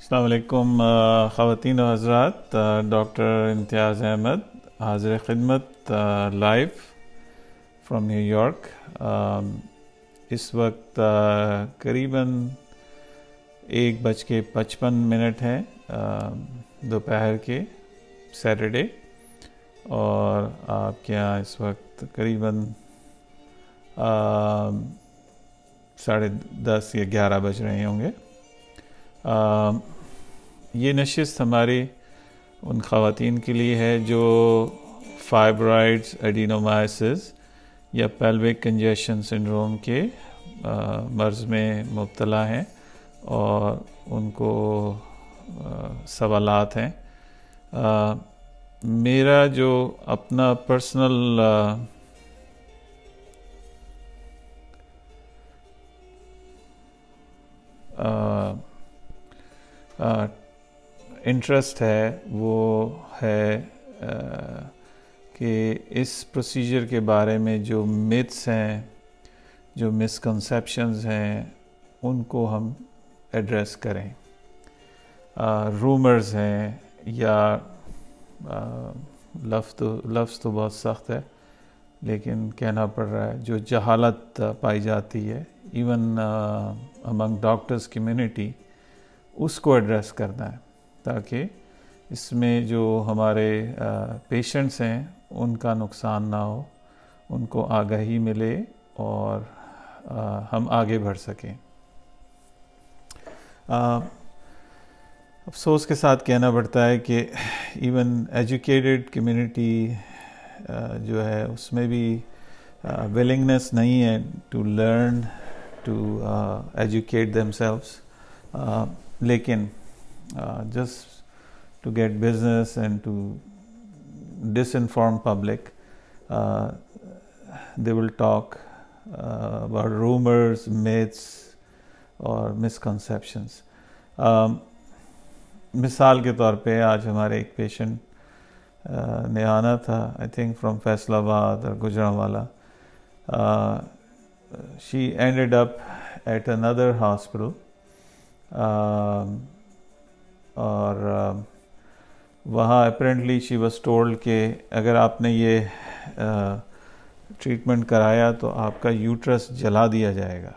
अल्लाम ख़वान हजरात डॉक्टर इम्तियाज़ अहमद हाजिर खिदमत लाइव फ्रॉम न्यूयॉर्क इस वक्त करीबन एक बज के पचपन मिनट हैं दोपहर के सैटरडे और आपके यहाँ इस वक्त करीबन साढ़े दस या ग्यारह बज रहे होंगे आ, ये नशस्त हमारी उन खातन के लिए है जो फाइब्राइड्स एडिनोमाइसिस या पेल्विक कंजेशन सिंड्रोम के मर्ज़ में मुबतला हैं और उनको सवालत हैं मेरा जो अपना पर्सनल आ, आ, इंटरेस्ट है वो है कि इस प्रोसीजर के बारे में जो मिथ्स हैं जो मिसकंसेप्शंस हैं उनको हम एड्रेस करें रूमर्स हैं या लफ्ज़ तो लफ्ज़ तो बहुत सख्त है लेकिन कहना पड़ रहा है जो जहालत पाई जाती है इवन अमंग डॉक्टर्स कम्युनिटी उसको एड्रेस करना है ताकि इसमें जो हमारे पेशेंट्स हैं उनका नुकसान ना हो उनको आगाही मिले और आ, हम आगे बढ़ सकें अफसोस के साथ कहना पड़ता है कि इवन एजुकेटेड कम्युनिटी जो है उसमें भी विलिंगनेस नहीं है to learn to educate themselves लेकिन uh, just to get business and to disinform public. Uh, they will talk uh, about rumors, myths, और misconceptions. Um, मिसाल के तौर पे आज हमारे एक पेशेंट uh, ने आना था आई थिंक फ्रॉम फैसलाबाद और hospital. She ended up at another hospital Um, और um, वहाँ अप्रेंटली शी वॉज टोल्ड के अगर आपने ये ट्रीटमेंट uh, कराया तो आपका यूट्रस जला दिया जाएगा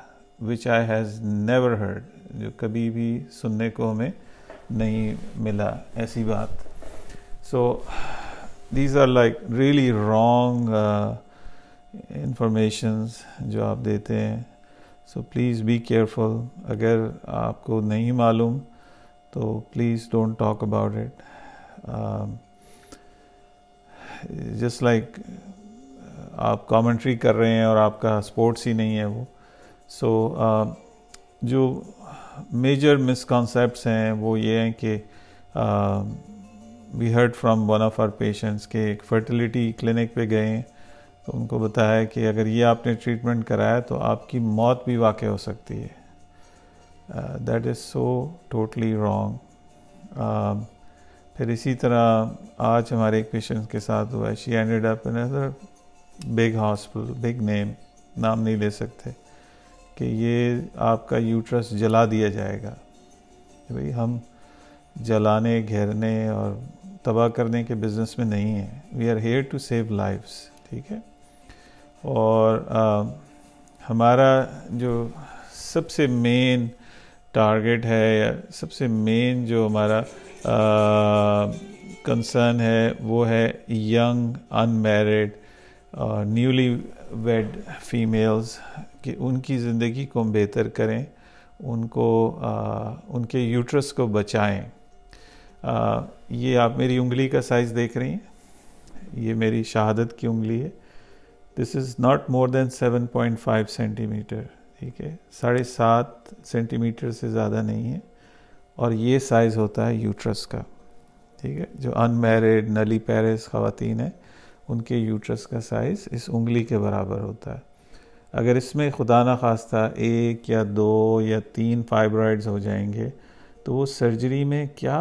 which I has never heard जो कभी भी सुनने को हमें नहीं मिला ऐसी बात so these are like really wrong informations जो आप देते हैं सो प्लीज़ बी केयरफुल अगर आपको नहीं मालूम तो please don't talk about it just like आप कमेंट्री कर रहे हैं और आपका स्पोर्ट्स ही नहीं है वो सो so, uh, जो मेजर मिसकॉन्सेप्ट हैं वो ये हैं कि we heard from one of our patients के एक फर्टिलिटी क्लिनिक पे गए हैं तो उनको बताया कि अगर ये आपने ट्रीटमेंट कराया तो आपकी मौत भी वाकई हो सकती है that is so totally wrong फिर इसी तरह आज हमारे एक पेशेंट के साथ हुआ she ended up in other big hospital big name नाम नहीं ले सकते कि ये आपका यूट्रस जला दिया जाएगा भाई हम जलाने घेरने और तबाह करने के बिज़नेस में नहीं है we are here to save lifes ठीक है और आ, हमारा जो सबसे मेन टारगेट है या सबसे मेन जो हमारा कंसर्न है वो है young unmarried newly wed females कि उनकी ज़िंदगी को बेहतर करें उनको आ, उनके यूट्रस को बचाएं आ, ये आप मेरी उंगली का साइज़ देख रही हैं ये मेरी शहादत की उंगली है this is not more than 7.5 centimetre ठीक है साढ़े सात सेंटीमीटर से ज़्यादा नहीं है और ये साइज़ होता है यूट्रस का ठीक है जो अनमेरिड नली पेरिस ख़वान है उनके यूट्रस का साइज़ इस उंगली के बराबर होता है अगर इसमें खुदा न खास्ता एक या दो या तीन फाइब्रॉइड्स हो जाएंगे तो वो सर्जरी में क्या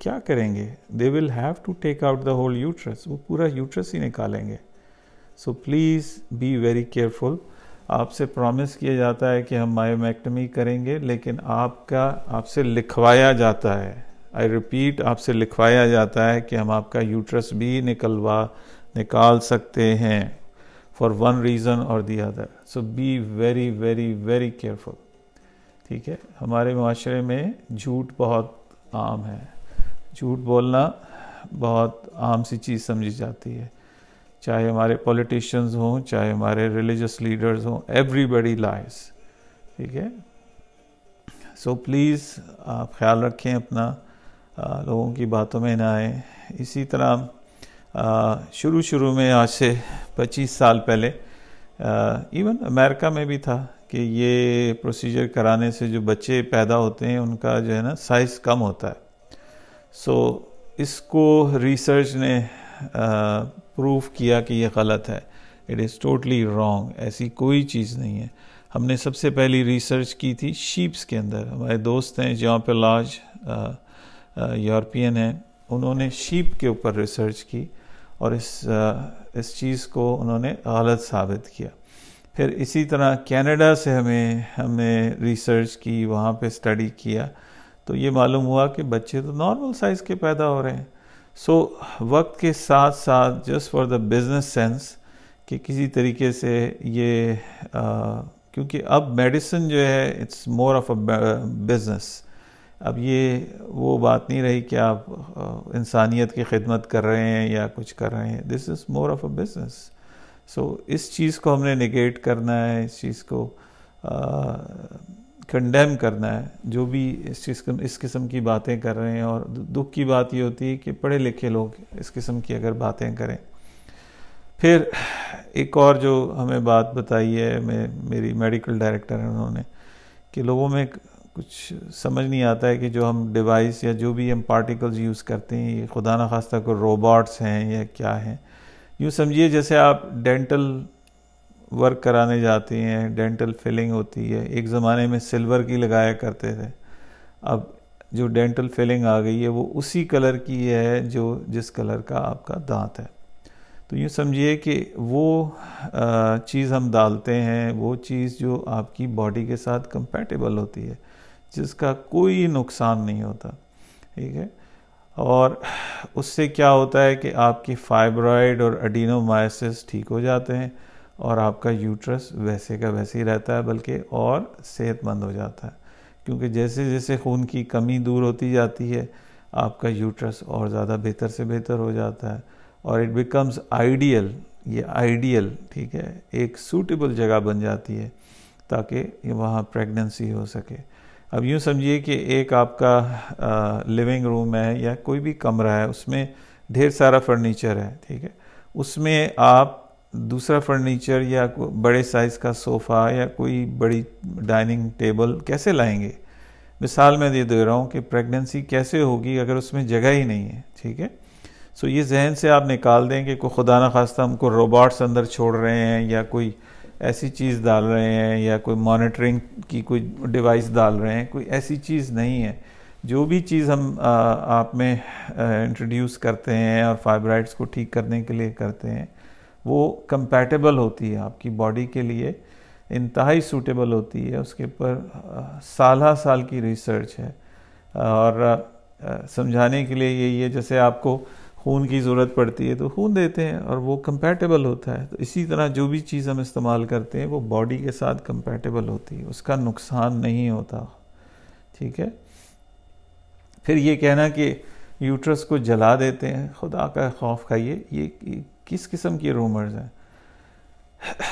क्या करेंगे they will have to take out the whole uterus वो पूरा यूट्रस ही निकालेंगे so please be very careful आपसे प्रॉमिस किया जाता है कि हम मायोमैक्टमी करेंगे लेकिन आपका आपसे लिखवाया जाता है आई रिपीट आपसे लिखवाया जाता है कि हम आपका यूट्रस भी निकलवा निकाल सकते हैं फॉर वन रीज़न और the other so be very very very careful ठीक है हमारे माशरे में झूठ बहुत आम है झूठ बोलना बहुत आम सी चीज़ समझी जाती है चाहे हमारे पॉलिटिशियंस हों चाहे हमारे रिलीजियस लीडर्स हों एवरीबडी लाइज ठीक है सो प्लीज़ आप ख्याल रखें अपना आ, लोगों की बातों में ना आए इसी तरह शुरू शुरू में आज से 25 साल पहले आ, इवन अमेरिका में भी था कि ये प्रोसीजर कराने से जो बच्चे पैदा होते हैं उनका जो है ना साइज़ कम होता है सो so, इसको रिसर्च ने प्रूफ किया कि यह गलत है इट इज़ टोटली रॉन्ग ऐसी कोई चीज़ नहीं है हमने सबसे पहली रिसर्च की थी शीप्स के अंदर हमारे दोस्त हैं जहाँ पे लाज यूरोपियन uh, uh, हैं उन्होंने शीप के ऊपर रिसर्च की और इस आ, uh, इस चीज़ को उन्होंने गलत साबित किया फिर इसी तरह कनाडा से हमें हमने रिसर्च की वहाँ पे स्टडी किया तो ये मालूम हुआ कि बच्चे तो नॉर्मल साइज़ के पैदा हो रहे हैं सो so, वक्त के साथ साथ just for the business sense कि किसी तरीके से ये uh, क्योंकि अब मेडिसिन जो है it's more of a business अब ये वो बात नहीं रही कि आप इंसानियत की खिदमत कर रहे हैं या कुछ कर रहे हैं this is more of a business so इस चीज़ को हमने निगेट करना है इस चीज़ को uh, कंडेम करना है जो भी इस चीज़ इस किस्म की बातें कर रहे हैं और दुख की बात ये होती है कि पढ़े लिखे लोग इस किस्म की अगर बातें करें फिर एक और जो हमें बात बताई है मैं मेरी मेडिकल डायरेक्टर हैं उन्होंने कि लोगों में कुछ समझ नहीं आता है कि जो हम डिवाइस या जो भी हम पार्टिकल्स यूज़ करते हैं ये खुदा न खास्ता को रोबोट्स हैं या क्या हैं यूँ समझिए जैसे आप डेंटल वर्क कराने जाती हैं डेंटल फिलिंग होती है एक ज़माने में सिल्वर की लगाया करते थे अब जो डेंटल फिलिंग आ गई है वो उसी कलर की है जो जिस कलर का आपका दांत है तो यूँ समझिए कि वो चीज़ हम डालते हैं वो चीज़ जो आपकी बॉडी के साथ कंपेटेबल होती है जिसका कोई नुकसान नहीं होता ठीक है और उससे क्या होता है कि आपकी फाइब्रॉइड और अडीनोमाइसिस ठीक हो जाते हैं और आपका यूट्रस वैसे का वैसे ही रहता है बल्कि और सेहतमंद हो जाता है क्योंकि जैसे जैसे खून की कमी दूर होती जाती है आपका यूट्रस और ज़्यादा बेहतर से बेहतर हो जाता है और इट बिकम्स आइडियल ये आइडियल ठीक है एक सूटेबल जगह बन जाती है ताकि वहाँ प्रेगनेंसी हो सके अब यूँ समझिए कि एक आपका लिविंग रूम है या कोई भी कमरा है उसमें ढेर सारा फर्नीचर है ठीक है उसमें आप दूसरा फर्नीचर या बड़े साइज़ का सोफ़ा या कोई बड़ी डाइनिंग टेबल कैसे लाएंगे मिसाल मैं ये दे रहा हूँ कि प्रेगनेंसी कैसे होगी अगर उसमें जगह ही नहीं है ठीक है सो ये जहन से आप निकाल दें कि कोई खुदा न खास्ता हमको रोबोट्स अंदर छोड़ रहे हैं या कोई ऐसी चीज़ डाल रहे हैं या कोई मॉनिटरिंग की कोई डिवाइस डाल रहे हैं कोई ऐसी चीज़ नहीं है जो भी चीज़ हम आ, आप में इंट्रोड्यूस करते हैं और फाइब्राइड्स को ठीक करने के लिए करते हैं वो कंपैटिबल होती है आपकी बॉडी के लिए इंतहाई सूटेबल होती है उसके ऊपर साल साल की रिसर्च है और समझाने के लिए यही है जैसे आपको खून की ज़रूरत पड़ती है तो खून देते हैं और वो कंपैटिबल होता है तो इसी तरह जो भी चीज़ हम इस्तेमाल करते हैं वो बॉडी के साथ कंपैटिबल होती है उसका नुकसान नहीं होता ठीक है फिर ये कहना कि यूट्रस को जला देते हैं खुदा का खौफ खाइए ये किस किस्म की रूमर्स हैं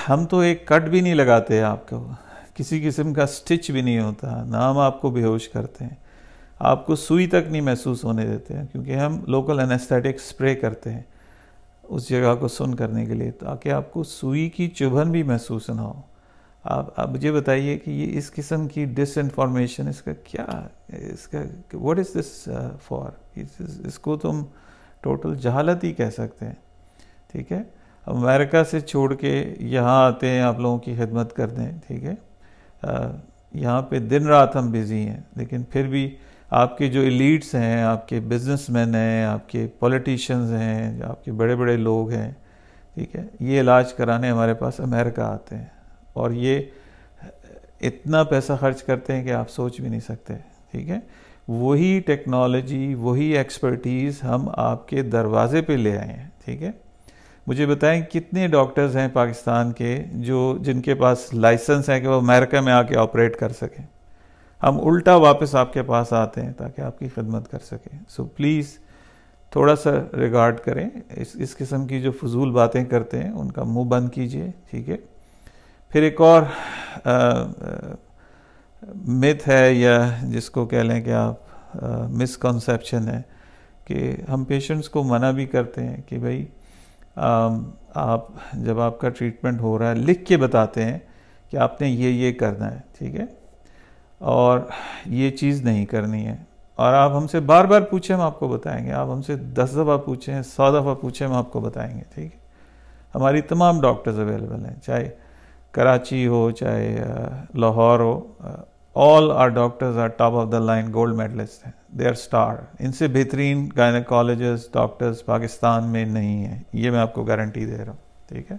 हम तो एक कट भी नहीं लगाते आपको किसी किस्म का स्टिच भी नहीं होता ना हम आपको बेहोश करते हैं आपको सुई तक नहीं महसूस होने देते हैं क्योंकि हम लोकल एनेस्थेटिक स्प्रे करते हैं उस जगह को सुन करने के लिए ताकि आपको सुई की चुभन भी महसूस ना हो आप आप मुझे बताइए कि ये इस किस्म की डिस इन्फॉर्मेशन इसका क्या इसका व्हाट इज़ दिस फॉर इसको तुम टोटल जहालत ही कह सकते हैं ठीक है अमेरिका से छोड़ के यहाँ आते हैं आप लोगों की खिदमत कर दें ठीक है यहाँ पे दिन रात हम बिज़ी हैं लेकिन फिर भी आपके जो इलीट्स हैं आपके बिजनेसमैन हैं आपके पॉलिटिशियंस हैं आपके बड़े बड़े लोग हैं ठीक है ये इलाज कराने हमारे पास अमेरिका आते हैं और ये इतना पैसा खर्च करते हैं कि आप सोच भी नहीं सकते ठीक है वही टेक्नोलॉजी वही एक्सपर्टीज़ हम आपके दरवाजे पे ले आए हैं ठीक है मुझे बताएं कितने डॉक्टर्स हैं पाकिस्तान के जो जिनके पास लाइसेंस है कि वो अमेरिका में आके ऑपरेट कर सकें हम उल्टा वापस आपके पास आते हैं ताकि आपकी खिदमत कर सकें सो प्लीज़ थोड़ा सा रिगार्ड करें इस इस किस्म की जो फजूल बातें करते हैं उनका मुंह बंद कीजिए ठीक है फिर एक और आ, आ, मिथ है या जिसको कह लें कि आप मिसकॉन्सेप्शन है कि हम पेशेंट्स को मना भी करते हैं कि भाई आप जब आपका ट्रीटमेंट हो रहा है लिख के बताते हैं कि आपने ये ये करना है ठीक है और ये चीज़ नहीं करनी है और आप हमसे बार बार पूछें हम आपको बताएंगे आप हमसे दस दफ़ा पूछें सौ दफ़ा पूछें हम आपको बताएंगे ठीक है हमारी तमाम डॉक्टर्स अवेलेबल हैं चाहे कराची हो चाहे लाहौर हो all our doctors are top of the line gold medallist हैं दे आर स्टार इनसे बेहतरीन गायनकोलॉजिस्ट डॉक्टर्स पाकिस्तान में नहीं है ये मैं आपको गारंटी दे रहा हूँ ठीक है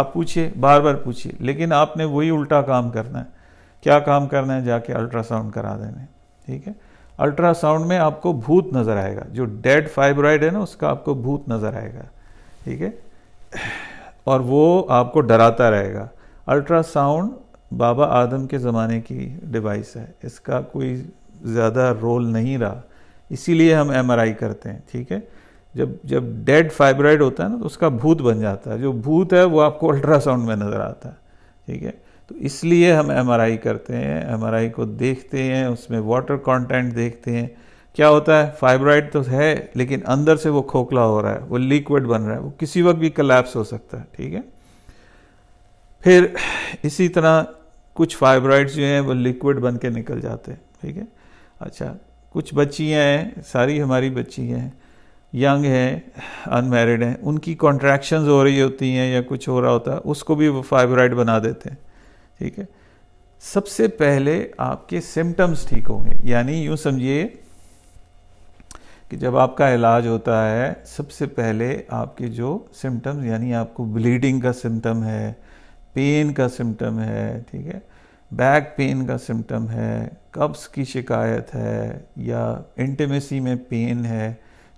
आप पूछिए बार बार पूछिए लेकिन आपने वही उल्टा काम करना है क्या काम करना है जाके अल्ट्रासाउंड करा देने ठीक है अल्ट्रासाउंड में आपको भूत नज़र आएगा जो डेड फाइब्रॉइड है ना उसका आपको भूत नज़र आएगा ठीक है और वो आपको डराता रहेगा अल्ट्रासाउंड बाबा आदम के ज़माने की डिवाइस है इसका कोई ज़्यादा रोल नहीं रहा इसीलिए हम एमआरआई करते हैं ठीक है जब जब डेड फाइब्राइड होता है ना तो उसका भूत बन जाता है जो भूत है वो आपको अल्ट्रासाउंड में नज़र आता है ठीक है तो इसलिए हम एमआरआई करते हैं एमआरआई को देखते हैं उसमें वाटर कंटेंट देखते हैं क्या होता है फाइब्राइड तो है लेकिन अंदर से वो खोखला हो रहा है वो लिक्विड बन रहा है वो किसी वक्त भी कलेप्स हो सकता है ठीक है फिर इसी तरह कुछ फाइब्रॉइड्स जो हैं वो लिक्विड बन के निकल जाते हैं ठीक है अच्छा कुछ बच्चियाँ हैं सारी हमारी बच्चियाँ हैं यंग हैं अनमेरिड हैं उनकी कॉन्ट्रैक्शंस हो रही होती हैं या कुछ हो रहा होता है उसको भी वो फाइब्रॉइड बना देते हैं ठीक है सबसे पहले आपके सिम्टम्स ठीक होंगे यानी यूँ समझिए कि जब आपका इलाज होता है सबसे पहले आपके जो सिम्टम्स यानी आपको ब्लीडिंग का सिम्टम है पेन का सिम्टम है ठीक है बैक पेन का सिम्टम है कब्ज की शिकायत है या इंटीमेसी में पेन है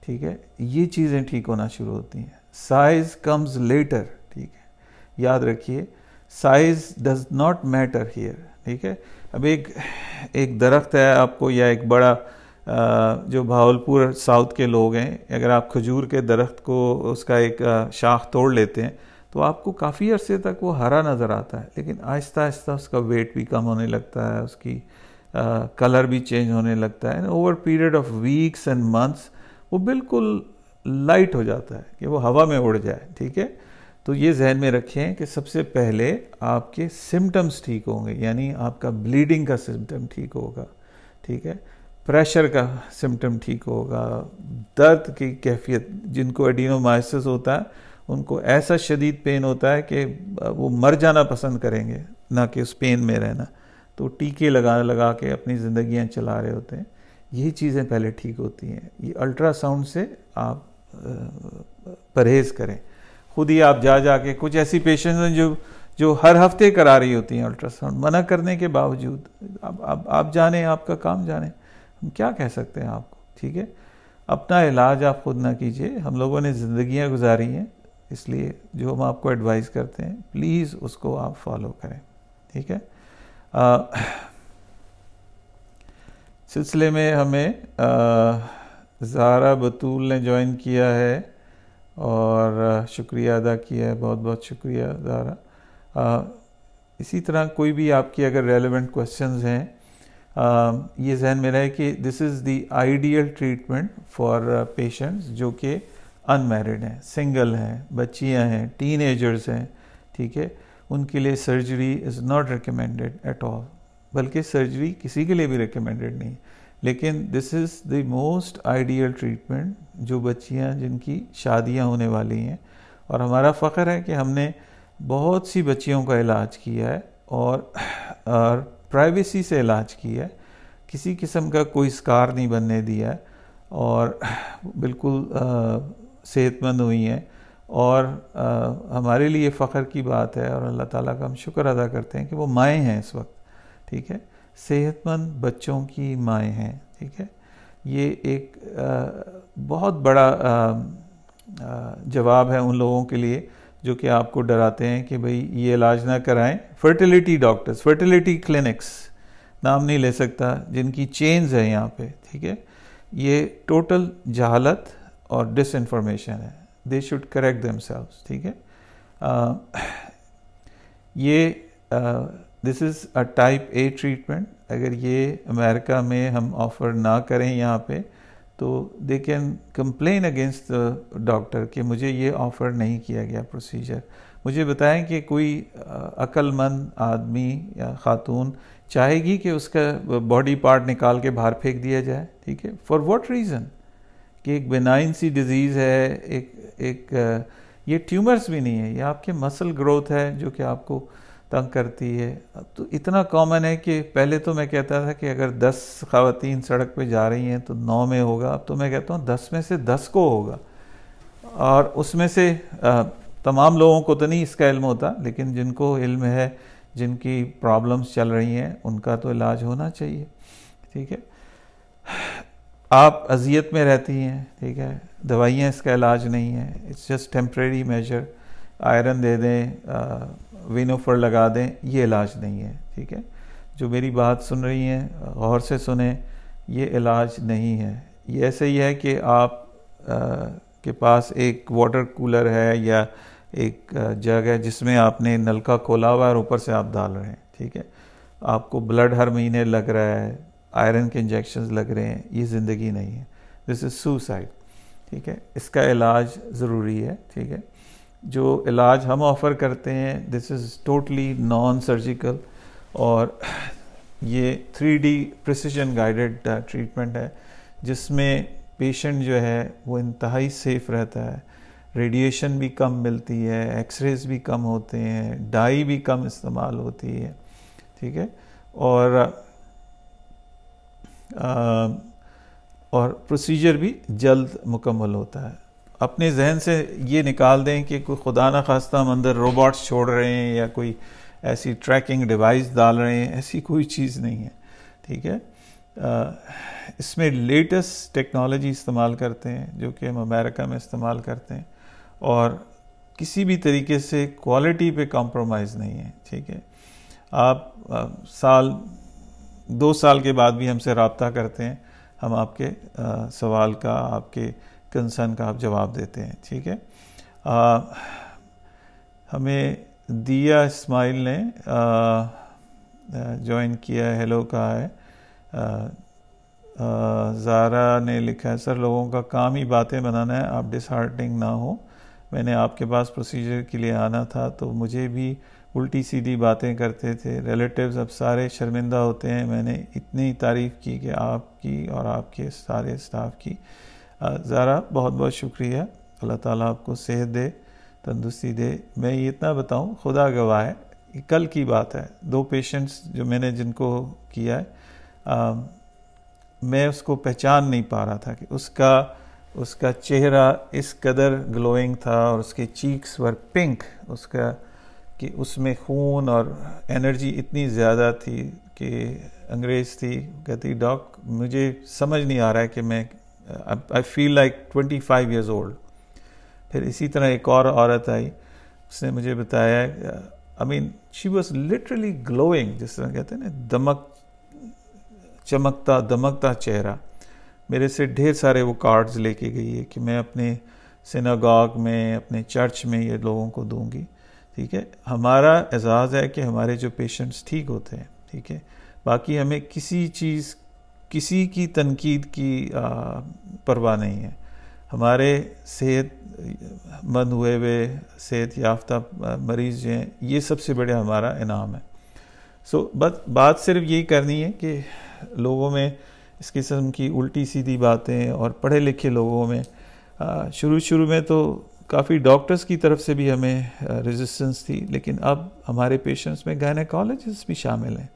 ठीक है ये चीज़ें ठीक होना शुरू होती हैं साइज़ कम्स लेटर ठीक है याद रखिए size does not matter here ठीक है अब एक एक दरख्त है आपको या एक बड़ा जो भावलपुर साउथ के लोग हैं अगर आप खजूर के दरख्त को उसका एक शाख तोड़ लेते हैं तो आपको काफ़ी अरसे तक वो हरा नज़र आता है लेकिन आहिस्ता आहिस्ता उसका वेट भी कम होने लगता है उसकी कलर भी चेंज होने लगता है over period of weeks and months वो बिल्कुल लाइट हो जाता है कि वो हवा में उड़ जाए ठीक है तो ये जहन में रखें कि सबसे पहले आपके सिम्टम्स ठीक होंगे यानी आपका ब्लीडिंग का सिम्टम ठीक होगा ठीक है प्रेशर का सिम्टम ठीक होगा दर्द की कैफियत जिनको एडिनोमाइसिस होता है उनको ऐसा शदीद पेन होता है कि वो मर जाना पसंद करेंगे ना कि उस पेन में रहना तो टीके लगा लगा के अपनी ज़िंदियाँ चला रहे होते हैं यही चीज़ें पहले ठीक होती हैं ये अल्ट्रासाउंड से आप परहेज़ करें खुद ही आप जा जा के कुछ ऐसी पेशेंट्स हैं जो जो हर हफ्ते करा रही होती हैं अल्ट्रासाउंड मना करने के बावजूद आप आप, आप जाने आपका काम जाने हम क्या कह सकते हैं आपको ठीक है अपना इलाज आप खुद ना कीजिए हम लोगों ने ज़िंदियाँ गुजारी हैं इसलिए जो हम आपको एडवाइस करते हैं प्लीज़ उसको आप फॉलो करें ठीक है सिलसिले में हमें ज़ारा बतूल ने ज्वाइन किया है और शुक्रिया अदा किया है बहुत बहुत शुक्रिया ज़ारा इसी तरह कोई भी आपकी अगर रेलेवेंट क्वेश्चंस हैं ये जहन मेरा है कि this is the ideal treatment for patients जो कि अनमेरिड हैं सिंगल हैं बच्चियां हैं टीन एजर्स हैं ठीक है उनके लिए surgery is not recommended at all बल्कि सर्जरी किसी के लिए भी रिकमेंडेड नहीं लेकिन this is the most ideal treatment जो बच्चियां जिनकी शादियां होने वाली हैं और हमारा फ़ख्र है कि हमने बहुत सी बच्चियों का इलाज किया है और, और प्राइवेसी से इलाज किया है किसी किस्म का कोई स्कार नहीं बनने दिया है और बिल्कुल सेहतमंद हुई हैं और आ, हमारे लिए फ़ख्र की बात है और अल्लाह ताला का हम शुक्र अदा करते हैं कि वो माएँ हैं इस वक्त ठीक है सेहतमंद बच्चों की माएँ हैं ठीक है ये एक आ, बहुत बड़ा जवाब है उन लोगों के लिए जो कि आपको डराते हैं कि भाई ये इलाज ना कराएं फर्टिलिटी डॉक्टर्स फर्टिलिटी क्लिनिक्स नाम नहीं ले सकता जिनकी चेंज है यहाँ पे ठीक है ये टोटल जहालत और डिसइंफॉर्मेशन है दे शुड करेक्ट दम ठीक है uh, ये this is a type A treatment अगर ये अमेरिका में हम ऑफ़र ना करें यहाँ पे तो they can complain against the doctor कि मुझे ये ऑफ़र नहीं किया गया प्रोसीजर मुझे बताएं कि कोई uh, अक्लमंद आदमी या ख़ातून चाहेगी कि उसका बॉडी पार्ट निकाल के बाहर फेंक दिया जाए ठीक है फॉर वॉट रीज़न कि एक बेनाइन सी डिज़ीज़ है एक एक ये ट्यूमर्स भी नहीं है ये आपके मसल ग्रोथ है जो कि आपको तंग करती है तो इतना कॉमन है कि पहले तो मैं कहता था कि अगर 10 खातन सड़क पे जा रही हैं तो 9 में होगा अब तो मैं कहता हूँ 10 में से 10 को होगा और उसमें से तमाम लोगों को तो नहीं इसका इल्म होता लेकिन जिनको इल्म है जिनकी प्रॉब्लम्स चल रही हैं उनका तो इलाज होना चाहिए ठीक है आप अजियत में रहती हैं ठीक है दवाइयाँ इसका इलाज नहीं है it's just temporary major iron दे दें विनोफर लगा दें ये इलाज नहीं है ठीक है जो मेरी बात सुन रही हैं गौर से सुने ये इलाज नहीं है ये ऐसे ही है कि आप आ, के पास एक वाटर कूलर है या एक जग है जिसमें आपने नलका खोला हुआ है और ऊपर से आप डाल रहे हैं ठीक है आपको ब्लड हर महीने लग रहा है आयरन के इंजेक्शन लग रहे हैं ये ज़िंदगी नहीं है दिस इज़ सुसाइड ठीक है इसका इलाज ज़रूरी है ठीक है जो इलाज हम ऑफ़र करते हैं this is totally non surgical और ये three D precision guided treatment है जिसमें पेशेंट जो है वो इंतहाई सेफ रहता है रेडिएशन भी कम मिलती है एक्सरेज भी कम होते हैं डाई भी कम इस्तेमाल होती है ठीक है और और प्रोसीजर भी जल्द मुकम्मल होता है अपने जहन से ये निकाल दें कि कोई खुदा न खास्ता हम अंदर रोबोट्स छोड़ रहे हैं या कोई ऐसी ट्रैकिंग डिवाइस डाल रहे हैं ऐसी कोई चीज़ नहीं है ठीक है इसमें लेटेस्ट टेक्नोलॉजी इस्तेमाल करते हैं जो कि हम अमेरिका में इस्तेमाल करते हैं और किसी भी तरीके से क्वालिटी पे कॉम्प्रोमाइज़ नहीं है ठीक है आप आ, साल दो साल के बाद भी हमसे रबता करते हैं हम आपके आ, सवाल का आपके कंसर्न का आप जवाब देते हैं ठीक है आ, हमें दिया इस्माइल ने ज्वाइन किया है हेलो कहा है आ, आ, जारा ने लिखा है सर लोगों का काम ही बातें बनाना है आप डिसहार्टिंग ना हो मैंने आपके पास प्रोसीजर के लिए आना था तो मुझे भी उल्टी सीधी बातें करते थे रिलेटिव्स अब सारे शर्मिंदा होते हैं मैंने इतनी तारीफ़ की कि आपकी और आपके सारे स्टाफ की ज़ारा बहुत बहुत शुक्रिया अल्लाह ताला आपको सेहत दे तंदुरुस्ती दे मैं ये इतना बताऊँ खुदा गवाह है कल की बात है दो पेशेंट्स जो मैंने जिनको किया है आ, मैं उसको पहचान नहीं पा रहा था कि उसका उसका चेहरा इस कदर ग्लोइंग था और उसके चीक्स वर पिंक उसका कि उसमें खून और एनर्जी इतनी ज़्यादा थी कि अंग्रेज़ थी कहती डॉक मुझे समझ नहीं आ रहा है कि मैं I feel like twenty five years old फिर इसी तरह एक और औरत आई उसने मुझे बताया I mean she was literally glowing जिस तरह कहते हैं ना दमक चमकता दमकता चेहरा मेरे से ढेर सारे वो कार्ड्स लेके गई है कि मैं अपने सिनागॉग में अपने चर्च में ये लोगों को दूंगी ठीक है हमारा एजाज़ है कि हमारे जो पेशेंट्स ठीक होते हैं ठीक है बाकी हमें किसी चीज़ किसी की तनकीद की परवाह नहीं है हमारे सेहत मंद हुए हुए सेहत याफ्ता मरीज़ जो हैं ये सबसे बड़े हमारा इनाम है सो so, बस बात सिर्फ यही करनी है कि लोगों में इस किस्म की उल्टी सीधी बातें और पढ़े लिखे लोगों में शुरू शुरू में तो काफ़ी डॉक्टर्स की तरफ से भी हमें रेजिस्टेंस थी लेकिन अब हमारे पेशेंट्स में गायनाकोलॉजिस्ट भी शामिल हैं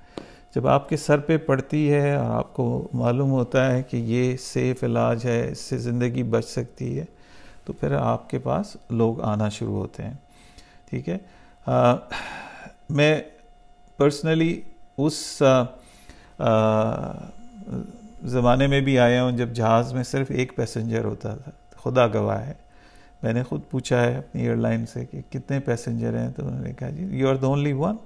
जब आपके सर पे पड़ती है और आपको मालूम होता है कि ये सेफ इलाज है इससे ज़िंदगी बच सकती है तो फिर आपके पास लोग आना शुरू होते हैं ठीक है आ, मैं पर्सनली उस ज़माने में भी आया हूँ जब जहाज़ में सिर्फ एक पैसेंजर होता था खुदा गवाह है मैंने खुद पूछा है अपनी एयरलाइन से कि कितने पैसेंजर हैं तो उन्होंने कहा जी you are the only one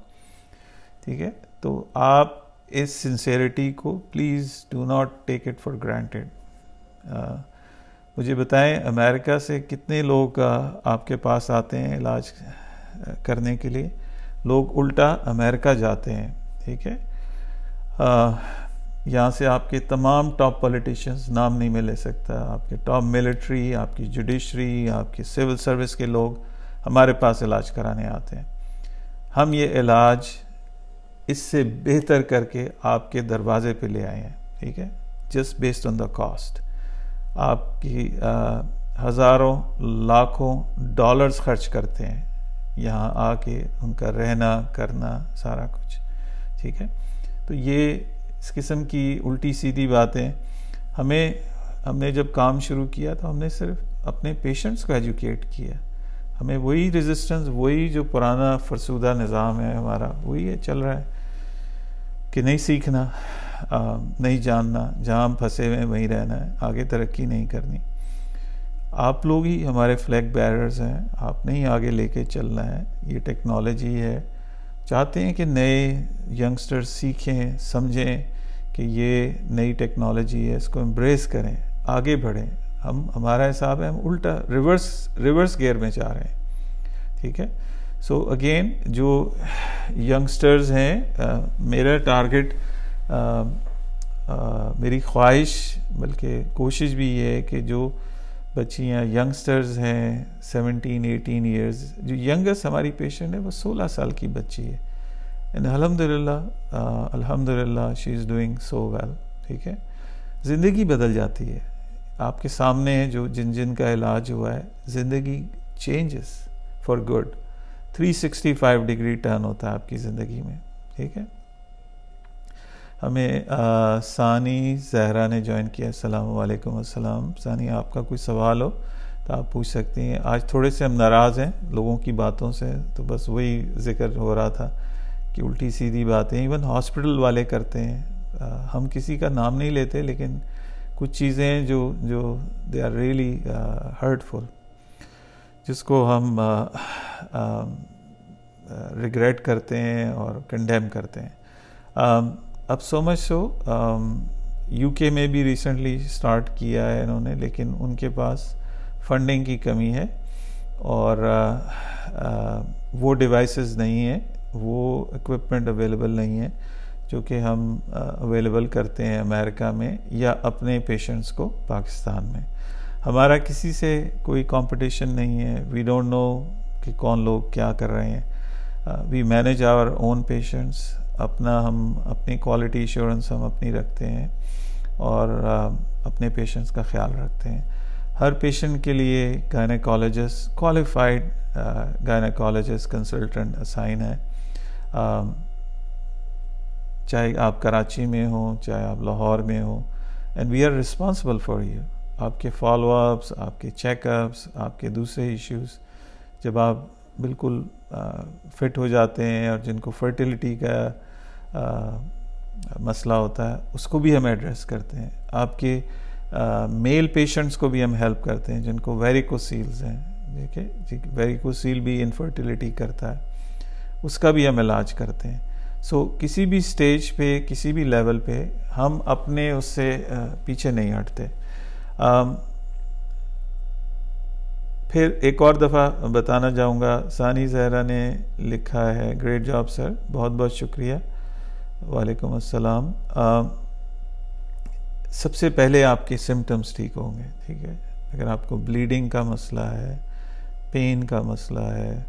ठीक है तो आप इस सिंसेरिटी को please do not take it for granted मुझे बताएं अमेरिका से कितने लोग आपके पास आते हैं इलाज करने के लिए लोग उल्टा अमेरिका जाते हैं ठीक है यहाँ से आपके तमाम टॉप पॉलिटिशियंस नाम नहीं मैं ले सकता आपके टॉप मिलिट्री आपकी जुडिशरी आपकी सिविल सर्विस के लोग हमारे पास इलाज कराने आते हैं हम ये इलाज इससे बेहतर करके आपके दरवाजे पे ले आए हैं ठीक है just based on the cost आपकी हज़ारों लाखों डॉलर्स खर्च करते हैं यहाँ आके उनका रहना करना सारा कुछ ठीक है तो ये इस किस्म की उल्टी सीधी बातें हमें हमने जब काम शुरू किया तो हमने सिर्फ अपने पेशेंट्स को एजुकेट किया हमें वही रेजिस्टेंस वही जो पुराना फरसूदा निज़ाम है हमारा वही है चल रहा है कि नहीं सीखना आ, नहीं जानना जहाँ हम फंसे हुए वहीं रहना है आगे तरक्की नहीं करनी आप लोग ही हमारे फ्लैग बैरर्स हैं आपने ही आगे लेके चलना है ये टेक्नोलॉजी है चाहते हैं कि नए यंगस्टर सीखें समझें कि ये नई टेक्नोलॉजी है इसको एम्ब्रेस करें आगे बढ़ें हम हमारा हिसाब है हम उल्टा रिवर्स रिवर्स गेयर में जा रहे हैं ठीक है सो so अगेन जो यंगस्टर्स हैं आ, मेरा टारगेट मेरी ख्वाहिश बल्कि कोशिश भी ये है कि जो बच्चियाँ यंगस्टर्स हैं 17, 18 इयर्स जो यंगस्ट हमारी पेशेंट है वो 16 साल की बच्ची है एंड अलहमदिल्ला अलहमदिल्ला she is doing so well ठीक है ज़िंदगी बदल जाती है आपके सामने जो जिन जिन का इलाज हुआ है ज़िंदगी changes for good 365 degree turn होता है आपकी ज़िंदगी में ठीक है हमें आ, सानी जहरा ने ज्वाइन किया अल्लाम असलम सानी आपका कोई सवाल हो तो आप पूछ सकती हैं आज थोड़े से हम नाराज़ हैं लोगों की बातों से तो बस वही जिक्र हो रहा था कि उल्टी सीधी बातें इवन हॉस्पिटल वाले करते हैं आ, हम किसी का नाम नहीं लेते लेकिन कुछ चीज़ें हैं जो जो दे आर रियली हर्टफुल जिसको हम रिग्रेट करते हैं और कंडेम करते हैं अब सो मच सो यूके में भी रिसेंटली स्टार्ट किया है इन्होंने लेकिन उनके पास फंडिंग की कमी है और आ, uh, आ, uh, वो डिवाइसेस नहीं है वो इक्विपमेंट अवेलेबल नहीं है जो कि हम अवेलेबल uh, करते हैं अमेरिका में या अपने पेशेंट्स को पाकिस्तान में हमारा किसी से कोई कंपटीशन नहीं है वी डोंट नो कि कौन लोग क्या कर रहे हैं we manage our own patients अपना हम अपनी क्वालिटी इश्योरेंस हम अपनी रखते हैं और अपने पेशेंट्स का ख्याल रखते हैं हर पेशेंट के लिए gynaecologist qualified gynaecologist consultant assign है चाहे आप कराची में हो चाहे आप लाहौर में हो and we are responsible for you आपके फॉलोअप्स आपके चेकअप्स आपके दूसरे इश्यूज़ जब आप बिल्कुल फिट हो जाते हैं और जिनको फर्टिलिटी का मसला होता है उसको भी हम एड्रेस करते हैं आपके मेल पेशेंट्स को भी हम हेल्प करते हैं जिनको वेरिकोसील्स हैं ठीक वेरिकोसील भी इनफर्टिलिटी करता है उसका भी हम इलाज करते हैं सो so, किसी भी स्टेज पे किसी भी लेवल पे हम अपने उससे पीछे नहीं हटते फिर एक और दफ़ा बताना चाहूँगा सानी जहरा ने लिखा है ग्रेट जॉब सर बहुत बहुत शुक्रिया वालेकुम अस्सलाम सबसे पहले आपके सिम्टम्स ठीक होंगे ठीक है अगर आपको ब्लीडिंग का मसला है पेन का मसला है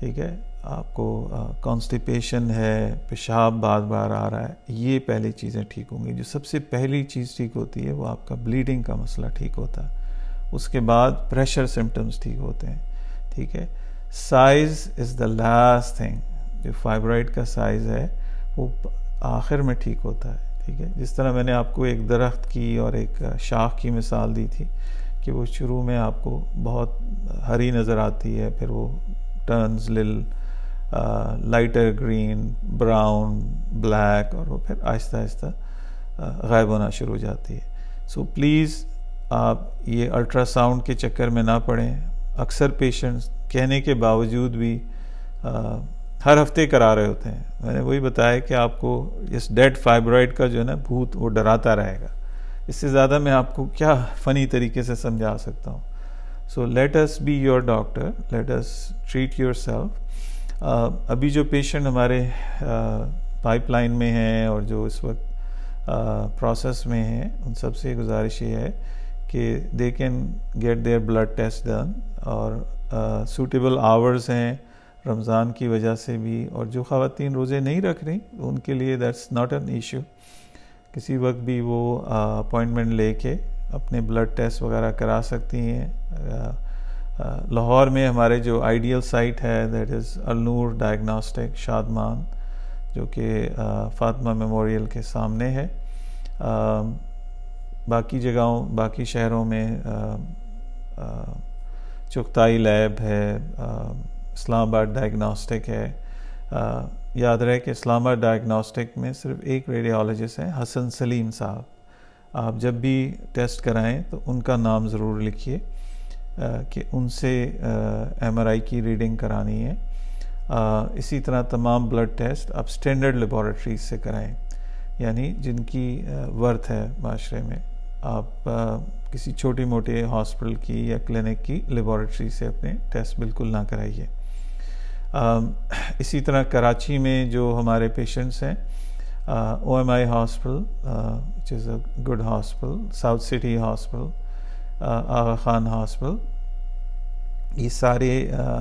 ठीक है आपको कॉन्स्टिपेशन है पेशाब बार बार आ रहा है ये पहले चीज़ें ठीक होंगी जो सबसे पहली चीज़ ठीक होती है वो आपका ब्लीडिंग का मसला ठीक होता है उसके बाद प्रेशर सिम्टम्स ठीक होते हैं ठीक है size is the last thing जो फाइब्राइड का साइज़ है वो आखिर में ठीक होता है ठीक है जिस तरह मैंने आपको एक दरख्त की और एक शाख की मिसाल दी थी कि वो शुरू में आपको बहुत हरी नज़र आती है फिर वो टर्न्स लिल लाइटर ग्रीन ब्राउन ब्लैक और वो फिर आहिस्ता आहिस्ता uh, गायब होना शुरू हो जाती है सो so, प्लीज़ आप ये अल्ट्रासाउंड के चक्कर में ना पड़ें अक्सर पेशेंट्स कहने के बावजूद भी आ, uh, हर हफ्ते करा रहे होते हैं मैंने वही बताया कि आपको इस डेड फाइब्रॉइड का जो है ना भूत वो डराता रहेगा इससे ज़्यादा मैं आपको क्या फ़नी तरीके से समझा सकता हूँ so let us be your doctor let us treat yourself अभी जो पेशेंट हमारे पाइपलाइन uh, में हैं और जो इस वक्त प्रोसेस uh, में हैं उन सब से गुजारिश ये है कि they can get their blood test done और सूटेबल uh, आवर्स हैं रमज़ान की वजह से भी और जो ख़वान रोज़े नहीं रख रही उनके लिए दैट्स नॉट एन ईशू किसी वक्त भी वो अपॉइंटमेंट लेके अपने ब्लड टेस्ट वगैरह करा सकती हैं लाहौर में हमारे जो आइडियल साइट है that is Alnoor diagnostic Shadman जो कि फातमा मेमोरियल के सामने है आ, बाकी जगहों बाकी शहरों में चुगताई लैब है आ, इस्लामाबाद डायग्नोस्टिक है आ, याद रहे कि इस्लामाबाद डायग्नोस्टिक में सिर्फ एक रेडियोलॉजिस्ट हैं हसन सलीम साहब आप जब भी टेस्ट कराएं तो उनका नाम ज़रूर लिखिए कि उनसे एमआरआई की रीडिंग करानी है आ, इसी तरह तमाम ब्लड टेस्ट आप स्टैंडर्ड लेबॉरेटरीज से कराएं यानी जिनकी वर्थ है माशरे में आप आ, किसी छोटी मोटे हॉस्पिटल की या क्लिनिक की लेबॉरेटरी से अपने टेस्ट बिल्कुल ना कराइए Um, इसी तरह कराची में जो हमारे पेशेंट्स हैं O M I hospital which is a good hospital South City hospital Aga Khan hospital ये सारे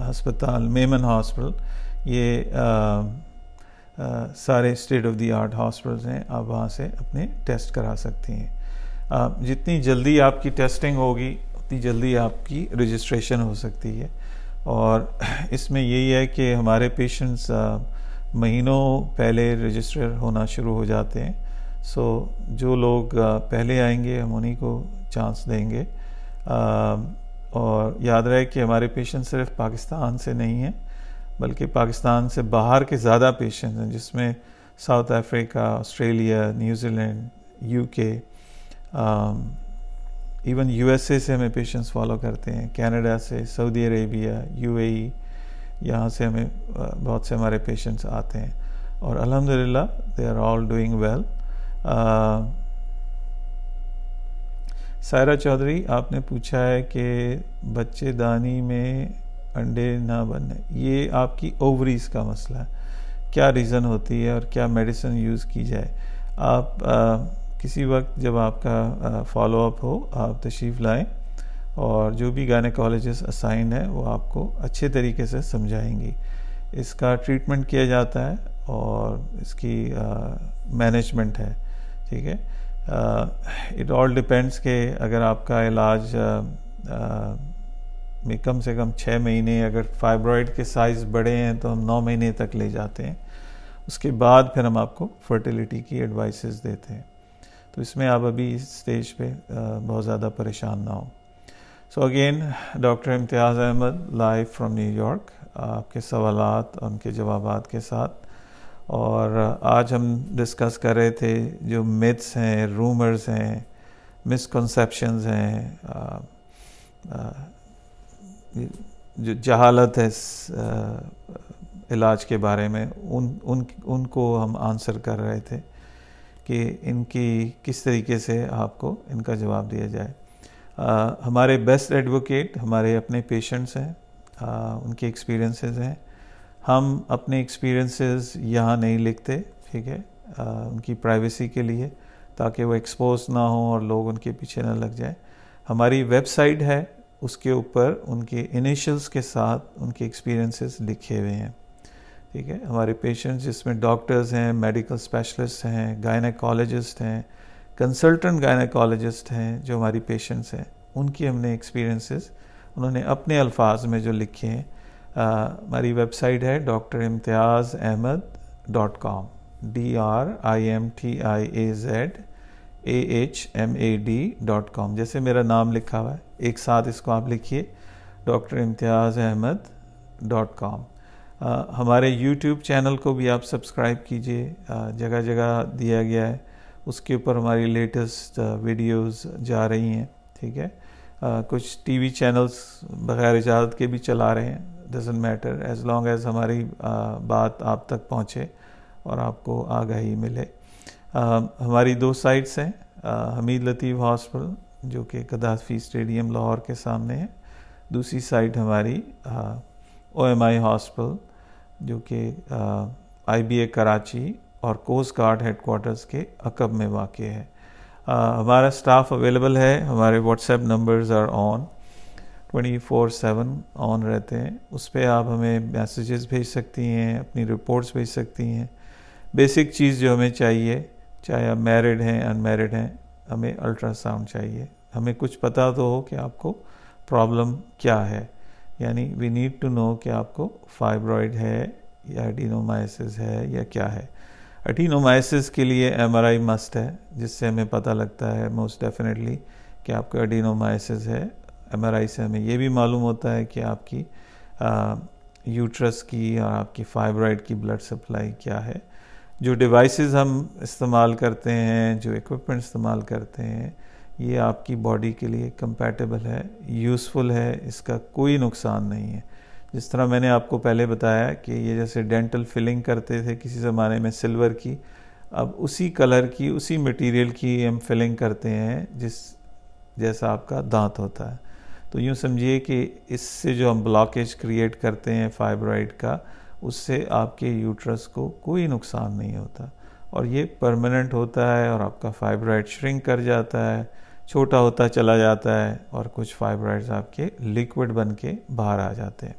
हस्पताल मेमन हॉस्पिटल ये uh, uh, सारे state of the art hospitals हैं आप वहाँ से अपने टेस्ट करा सकती हैं uh, जितनी जल्दी आपकी टेस्टिंग होगी उतनी जल्दी आपकी रजिस्ट्रेशन हो सकती है और इसमें यही है कि हमारे पेशेंट्स महीनों पहले रजिस्टर होना शुरू हो जाते हैं सो जो लोग पहले आएंगे हम उन्हीं को चांस देंगे और याद रहे कि हमारे पेशेंट सिर्फ पाकिस्तान से नहीं हैं बल्कि पाकिस्तान से बाहर के ज़्यादा पेशेंट्स हैं जिसमें South Africa Australia New Zealand UK even USA से हमें पेशेंट्स फॉलो करते हैं कनाडा से सऊदी अरेबिया यूएई यहाँ से हमें बहुत से हमारे पेशेंट्स आते हैं और अल्हम्दुलिल्लाह they are all doing well Saira Chaudhry आपने पूछा है कि बच्चेदानी में अंडे ना बनने ये आपकी ओवरीज का मसला है क्या रीज़न होती है और क्या मेडिसिन यूज़ की जाए आप आ, किसी वक्त जब आपका फॉलोअप हो आप तशरीफ़ लाएँ और जो भी गायनकोलॉजिस्ट असाइन है वो आपको अच्छे तरीके से समझाएंगी इसका ट्रीटमेंट किया जाता है और इसकी मैनेजमेंट है ठीक है इट ऑल डिपेंड्स के अगर आपका इलाज में कम से कम छः महीने अगर फाइब्रॉइड के साइज़ बढ़े हैं तो हम नौ महीने तक ले जाते हैं उसके बाद फिर हम आपको फर्टिलिटी की एडवाइसेस देते हैं तो इसमें आप अभी इस स्टेज पे बहुत ज़्यादा परेशान ना हो so again doctor Imtiaz Ahmed live from New York आपके सवाल उनके जवाब के साथ और आज हम डिस्कस कर रहे थे जो मिथ्स हैं रूमर्स हैं मिसकॉन्सेप्शंस हैं जो जहालत है इलाज के बारे में उन उन उनको हम आंसर कर रहे थे कि इनकी किस तरीके से आपको इनका जवाब दिया जाए आ, हमारे बेस्ट एडवोकेट हमारे अपने पेशेंट्स हैं उनके एक्सपीरियंसेस हैं हम अपने एक्सपीरियंसेस यहाँ नहीं लिखते ठीक है आ, उनकी प्राइवेसी के लिए ताकि वो एक्सपोज ना हो और लोग उनके पीछे ना लग जाए हमारी वेबसाइट है उसके ऊपर उनके इनिशियल्स के साथ उनके एक्सपीरियंसेस लिखे हुए हैं ठीक है हमारे पेशेंट्स जिसमें डॉक्टर्स हैं मेडिकल स्पेशलिस्ट हैं गायनाकोलॉजिस्ट हैं कंसल्टेंट गायनाकोलॉजिस्ट हैं जो हमारी पेशेंट्स हैं उनकी हमने एक्सपीरियंसेस उन्होंने अपने अल्फाज में जो लिखे हैं हमारी वेबसाइट है doctor Imtiaz Ahmed dot com D R I M T I A Z A H M A D dot com जैसे मेरा नाम लिखा हुआ है एक साथ इसको आप लिखिए doctor Imtiaz Ahmed dot com हमारे यूट्यूब चैनल को भी आप सब्सक्राइब कीजिए जगह जगह दिया गया है उसके ऊपर हमारी लेटेस्ट वीडियोस जा रही हैं ठीक है आ, कुछ टीवी चैनल्स बग़ैर इजाज़त के भी चला रहे हैं doesn't matter as long as हमारी आ, बात आप तक पहुँचे और आपको आगाही मिले आ, हमारी दो साइट्स हैं हमीद लतीफ़ हॉस्पिटल जो कि गदाफी स्टेडियम लाहौर के सामने है दूसरी साइट हमारी ओएमआई हॉस्पिटल जो कि आईबीए कराची और कोस्ट गार्ड हेडकोार्टर्स के अकब में वाक़ है आ, हमारा स्टाफ अवेलेबल है हमारे WhatsApp numbers are on 24 seven on रहते हैं उस पर आप हमें मैसेजेस भेज सकती हैं अपनी रिपोर्ट्स भेज सकती हैं बेसिक चीज़ जो हमें चाहिए चाहे आप मैरिड हैं अनमेरिड हैं हमें अल्ट्रासाउंड चाहिए हमें कुछ पता तो हो कि आपको प्रॉब्लम क्या है यानी वी नीड टू नो कि आपको फाइब्रॉयड है या एडिनोमाइसिस है या क्या है एडिनोमाइसिस के लिए एम आर आई मस्ट है जिससे हमें पता लगता है मोस्ट डेफिनेटली कि आपको एडिनोमाइसिस है एम आर आई से हमें ये भी मालूम होता है कि आपकी यूट्रस की और आपकी फाइब्रॉइड की ब्लड सप्लाई क्या है जो डिवाइसेस हम इस्तेमाल करते हैं जो इक्विपमेंट इस्तेमाल करते हैं ये आपकी बॉडी के लिए कंपैटिबल है यूज़फुल है इसका कोई नुकसान नहीं है जिस तरह मैंने आपको पहले बताया कि ये जैसे डेंटल फिलिंग करते थे किसी ज़माने में सिल्वर की अब उसी कलर की उसी मटेरियल की हम फिलिंग करते हैं जिस जैसा आपका दांत होता है तो यूँ समझिए कि इससे जो हम ब्लॉकेज क्रिएट करते हैं फाइब्राइड का उससे आपके यूट्रस को कोई नुकसान नहीं होता और ये परमानेंट होता है और आपका फाइब्राइड श्रिंक कर जाता है छोटा होता चला जाता है और कुछ फाइब्रॉइड्स आपके लिक्विड बन के बाहर आ जाते हैं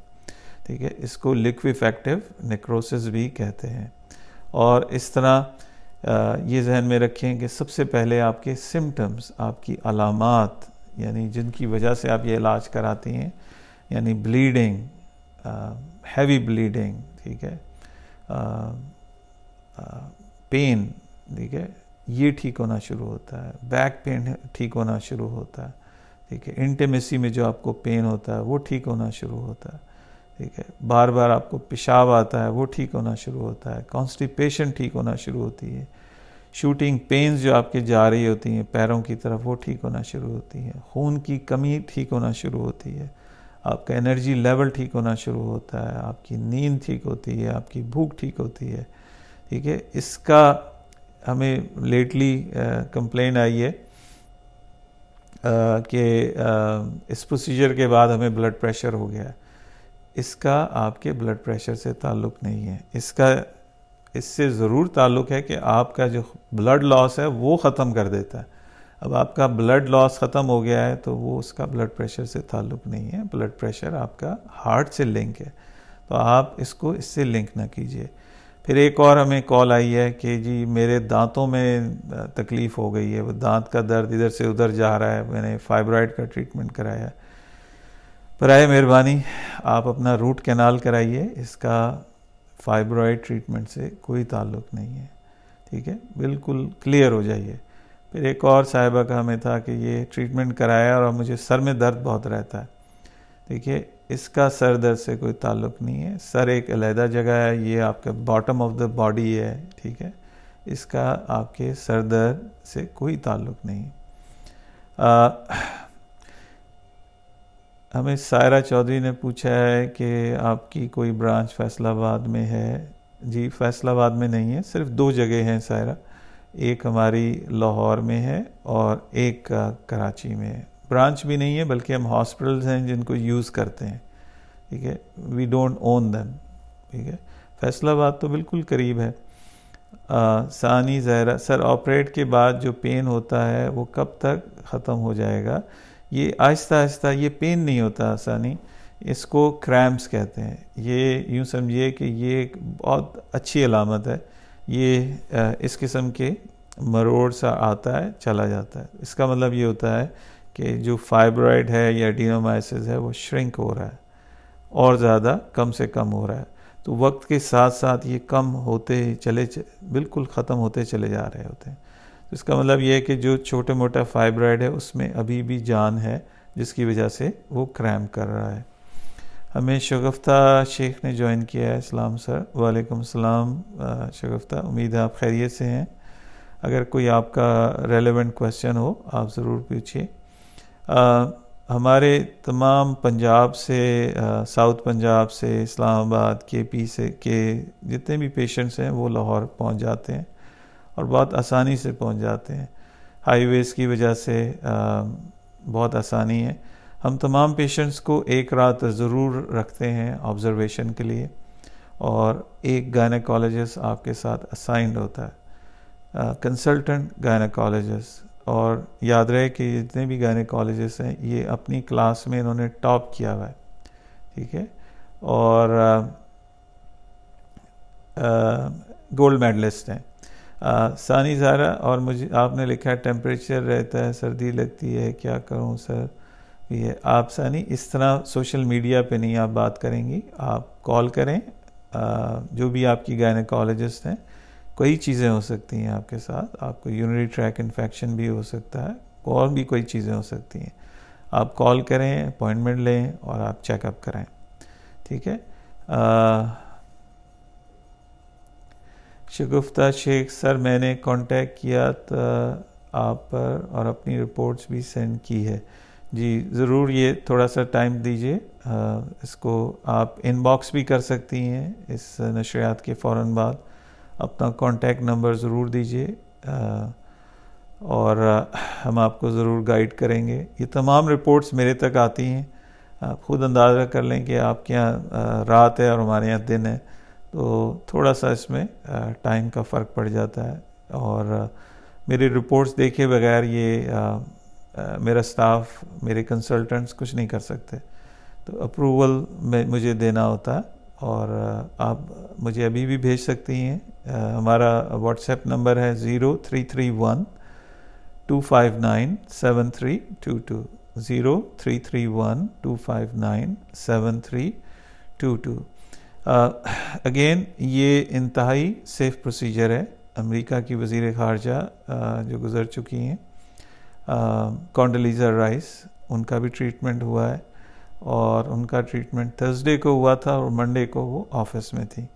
ठीक है इसको लिक्विफेक्टिव नेक्रोसिस भी कहते हैं और इस तरह ये जहन में रखें कि सबसे पहले आपके सिम्टम्स आपकी अलामत यानी जिनकी वजह से आप ये इलाज कराती हैं यानी ब्लीडिंग हैवी ब्लीडिंग ठीक है पेन ठीक है ये ठीक होना शुरू होता है बैक पेन ठीक होना शुरू होता है ठीक है इंटेमेसी में जो आपको पेन होता है वो ठीक होना शुरू होता है ठीक है बार बार आपको पेशाब आता है वो ठीक होना शुरू होता है कॉन्स्टिपेशन ठीक होना शुरू होती है शूटिंग पेन्स जो आपके जा रही होती हैं पैरों की तरफ वो ठीक होना शुरू होती है खून की कमी ठीक होना शुरू होती है आपका एनर्जी लेवल ठीक होना शुरू होता है आपकी नींद ठीक होती है आपकी भूख ठीक होती है ठीक है इसका हमें लेटली कंप्लेन uh, आई है uh, कि uh, इस प्रोसीजर के बाद हमें ब्लड प्रेशर हो गया है इसका आपके ब्लड प्रेशर से ताल्लुक़ नहीं है इसका इससे ज़रूर ताल्लुक़ है कि आपका जो ब्लड लॉस है वो ख़त्म कर देता है अब आपका ब्लड लॉस ख़त्म हो गया है तो वो उसका ब्लड प्रेशर से ताल्लुक़ नहीं है ब्लड प्रेशर आपका हार्ट से लिंक है तो आप इसको इससे लिंक ना कीजिए फिर एक और हमें कॉल आई है कि जी मेरे दांतों में तकलीफ़ हो गई है वो दांत का दर्द इधर से उधर जा रहा है मैंने फाइब्रॉइड का ट्रीटमेंट कराया पर आए मेहरबानी आप अपना रूट कैनाल कराइए इसका फाइब्रॉइड ट्रीटमेंट से कोई ताल्लुक नहीं है ठीक है बिल्कुल क्लियर हो जाइए फिर एक और साहिबा का हमें था कि ये ट्रीटमेंट कराया और मुझे सर में दर्द बहुत रहता है देखिए इसका सर दर्द से कोई ताल्लुक नहीं है सर एक अलहदा जगह है ये आपका बॉटम ऑफ द बॉडी है ठीक है इसका आपके सर दर्द से कोई ताल्लुक नहीं आ, हमें सायरा चौधरी ने पूछा है कि आपकी कोई ब्रांच फैसलाबाद में है जी फैसलाबाद में नहीं है सिर्फ दो जगह हैं सायरा एक हमारी लाहौर में है और एक कराची में है ब्रांच भी नहीं है बल्कि हम हॉस्पिटल्स हैं जिनको यूज़ करते हैं ठीक है वी डोंट ओन देम ठीक है फैसलाबाद तो बिल्कुल करीब है आ, सानी जहरा सर ऑपरेट के बाद जो पेन होता है वो कब तक ख़त्म हो जाएगा ये आहिस्ता आहिस्ता ये पेन नहीं होता आसानी इसको क्रैम्प्स कहते हैं ये यूँ समझिए कि ये एक बहुत अच्छी अलामत है ये इस किस्म के मरोड़ सा आता है चला जाता है इसका मतलब ये होता है कि जो फाइब्रॉइड है या डिनोमाइस है वो श्रिंक हो रहा है और ज़्यादा कम से कम हो रहा है तो वक्त के साथ साथ ये कम होते चले बिल्कुल ख़त्म होते चले जा रहे होते हैं तो इसका मतलब ये है कि जो छोटे मोटा फाइब्रॉइड है उसमें अभी भी जान है जिसकी वजह से वो क्रैम कर रहा है हमें शगफ्ता शेख ने ज्वाइन किया है सलाम सर वालेकुम सलाम शगफ्ता उम्मीद है आप खैरियत से हैं अगर कोई आपका रेलेवेंट क्वेश्चन हो आप ज़रूर पूछिए हमारे तमाम पंजाब से साउथ पंजाब से इस्लामाबाद के पी से के जितने भी पेशेंट्स हैं वो लाहौर पहुंच जाते हैं और बहुत आसानी से पहुंच जाते हैं हाईवेज़ की वजह से आ, बहुत आसानी है हम तमाम पेशेंट्स को एक रात ज़रूर रखते हैं ऑब्ज़रवेशन के लिए और एक गायनाकोलॉजिस्ट आपके साथ असाइंड होता है कंसल्टेंट गायनाकोलॉजिस्ट और याद रहे कि जितने भी गायने कॉलेजेस हैं ये अपनी क्लास में इन्होंने टॉप किया हुआ है ठीक है और गोल्ड मेडलिस्ट हैं सानी ज़ारा और मुझे आपने लिखा है टेम्परेचर रहता है सर्दी लगती है क्या करूं सर ये आप सानी इस तरह सोशल मीडिया पे नहीं आप बात करेंगी आप कॉल करें आ, जो भी आपकी गायनेकोलॉजिस्ट हैं कई चीज़ें हो सकती हैं आपके साथ आपको यूनरी ट्रैक इन्फेक्शन भी हो सकता है और भी कोई चीज़ें हो सकती हैं आप कॉल करें अपॉइंटमेंट लें और आप चेकअप कराएं ठीक है शगुफ्ता शेख सर मैंने कांटेक्ट किया तो आप पर और अपनी रिपोर्ट्स भी सेंड की है जी ज़रूर ये थोड़ा सा टाइम दीजिए इसको आप इनबॉक्स भी कर सकती हैं इस नशरियात के फ़ौर बाद अपना कांटेक्ट नंबर ज़रूर दीजिए और हम आपको ज़रूर गाइड करेंगे ये तमाम रिपोर्ट्स मेरे तक आती हैं आप खुद अंदाज़ा कर लें कि आपके यहाँ रात है और हमारे यहाँ दिन है तो थोड़ा सा इसमें टाइम का फ़र्क पड़ जाता है और मेरी रिपोर्ट्स देखे बगैर ये मेरा स्टाफ मेरे कंसल्टेंट्स कुछ नहीं कर सकते तो अप्रूवल में मुझे देना होता है और आप मुझे अभी भी भेज सकती हैं हमारा व्हाट्सएप नंबर है zero three three one two five nine seven three two two zero three three one two five nine seven three two two again ये इंतहाई सेफ प्रोसीजर है अमेरिका की वजीर खारजा जो गुज़र चुकी हैं कॉन्डलीज़ा राइस उनका भी ट्रीटमेंट हुआ है और उनका ट्रीटमेंट थर्सडे को हुआ था और मंडे को वो ऑफिस में थी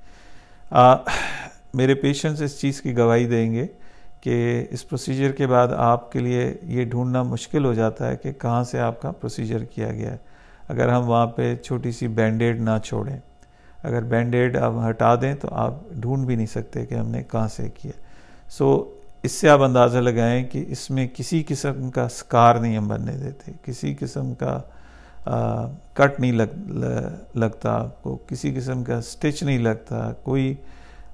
मेरे पेशेंट्स इस चीज़ की गवाही देंगे कि इस प्रोसीजर के बाद आपके लिए ये ढूंढना मुश्किल हो जाता है कि कहाँ से आपका प्रोसीजर किया गया है अगर हम वहाँ पे छोटी सी बैंडेड ना छोड़ें अगर बैंडेड आप हटा दें तो आप ढूंढ भी नहीं सकते कि हमने कहाँ से किया सो इससे आप अंदाज़ा लगाएं कि इसमें किसी किस्म का स्कार नहीं हम बनने देते किसी किस्म का आ, कट नहीं लग, लगता आपको किसी किस्म का स्टिच नहीं लगता कोई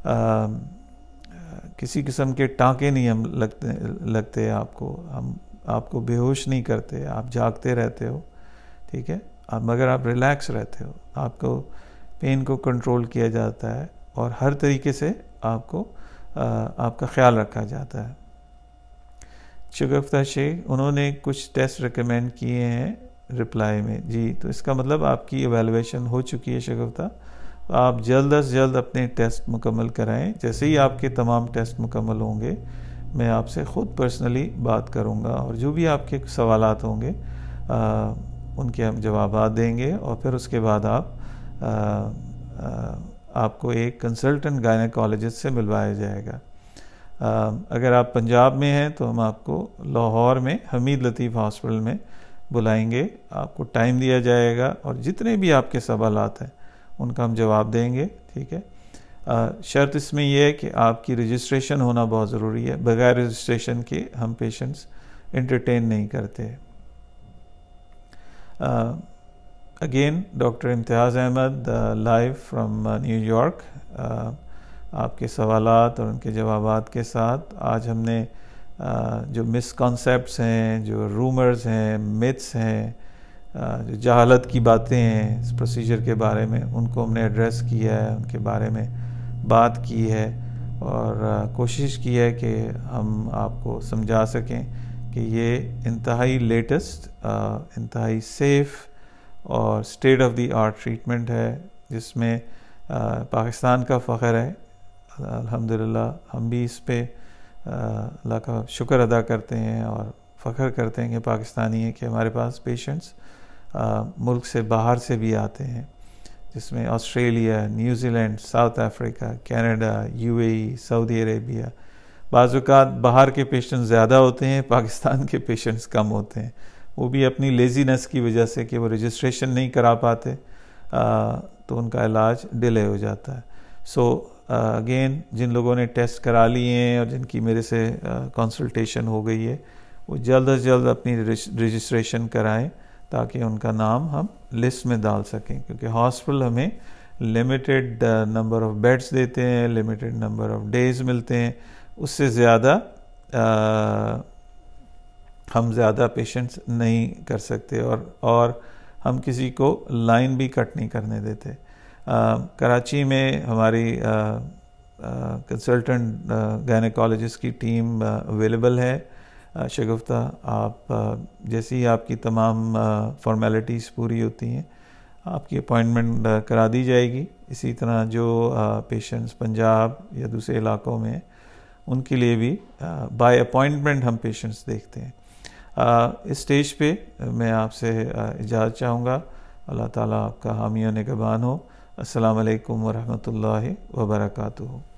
किसी किस्म के टाँके नहीं हम लगते लगते आपको हम आपको बेहोश नहीं करते आप जागते रहते हो ठीक है आप मगर आप रिलैक्स रहते हो आपको पेन को कंट्रोल किया जाता है और हर तरीके से आपको आ, आपका ख्याल रखा जाता है शगफ्ता शेख उन्होंने कुछ टेस्ट रिकमेंड किए हैं रिप्लाई में जी तो इसका मतलब आपकी एवेलुएशन हो चुकी है शगफ्ता आप जल्द अज जल्द अपने टेस्ट मुकम्मल कराएं जैसे ही आपके तमाम टेस्ट मुकम्मल होंगे मैं आपसे ख़ुद पर्सनली बात करूँगा और जो भी आपके सवाल होंगे आ, उनके हम जवाब देंगे और फिर उसके बाद आप आ, आ, आपको एक कंसल्टेंट गायनकोलॉजिस्ट से मिलवाया जाएगा आ, अगर आप पंजाब में हैं तो हम आपको लाहौर में हमीद लतीफ़ हॉस्पिटल में बुलाएंगे आपको टाइम दिया जाएगा और जितने भी आपके सवाल हैं उनका हम जवाब देंगे ठीक है आ, शर्त इसमें यह है कि आपकी रजिस्ट्रेशन होना बहुत ज़रूरी है बगैर रजिस्ट्रेशन के हम पेशेंट्स इंटरटेन नहीं करते again doctor Imtiaz Ahmed live from New York आपके सवाल और उनके जवाब के साथ आज हमने uh, जो मिसकॉन्सेप्ट हैं जो रूमर्स हैं मिथ्स हैं जो जहालत की बातें हैं इस प्रोसीजर के बारे में उनको हमने एड्रेस किया है उनके बारे में बात की है और कोशिश की है कि हम आपको समझा सकें कि ये इंतहाई लेटेस्ट इंतहाई सेफ़ और state of the art treatment है जिसमें पाकिस्तान का फ़ख्र है अल्हम्दुलिल्लाह हम भी इस पर अल्लाह का शुक्र अदा करते हैं और फ़ख्र करते हैं कि पाकिस्तानी है कि हमारे पास पेशेंट्स मुल्क से बाहर से भी आते हैं जिसमें Australia New Zealand South Africa Canada UAE Saudi Arabia बाज़ात बाहर के पेशेंट्स ज़्यादा होते हैं पाकिस्तान के पेशेंट्स कम होते हैं वो भी अपनी लेजीनेस की वजह से कि वो रजिस्ट्रेशन नहीं करा पाते आ, तो उनका इलाज डिले हो जाता है सो अगेन जिन लोगों ने टेस्ट करा लिए हैं और जिनकी मेरे से कंसल्टेशन हो गई है वो जल्द अज जल्द अपनी रजिस्ट्रेशन कराएं ताकि उनका नाम हम लिस्ट में डाल सकें क्योंकि हॉस्पिटल हमें लिमिटेड नंबर ऑफ़ बेड्स देते हैं लिमिटेड नंबर ऑफ़ डेज मिलते हैं उससे ज़्यादा uh, हम ज़्यादा पेशेंट्स नहीं कर सकते और और हम किसी को लाइन भी कट नहीं करने देते आ, uh, कराची में हमारी कंसल्टेंट uh, गायनकोलॉजिस्ट की टीम अवेलेबल है शगुफ्ता आप जैसे ही आपकी तमाम फॉर्मेलिटीज़ पूरी होती हैं आपकी अपॉइंटमेंट करा दी जाएगी इसी तरह जो पेशेंट्स पंजाब या दूसरे इलाकों में उनके लिए भी बाय अपॉइंटमेंट हम पेशेंट्स देखते हैं इस स्टेज पे मैं आपसे इजाज़त चाहूँगा अल्लाह ताला आपका हामी नगबान हो अस्सलाम वालेकुम रहमतुल्लाहि व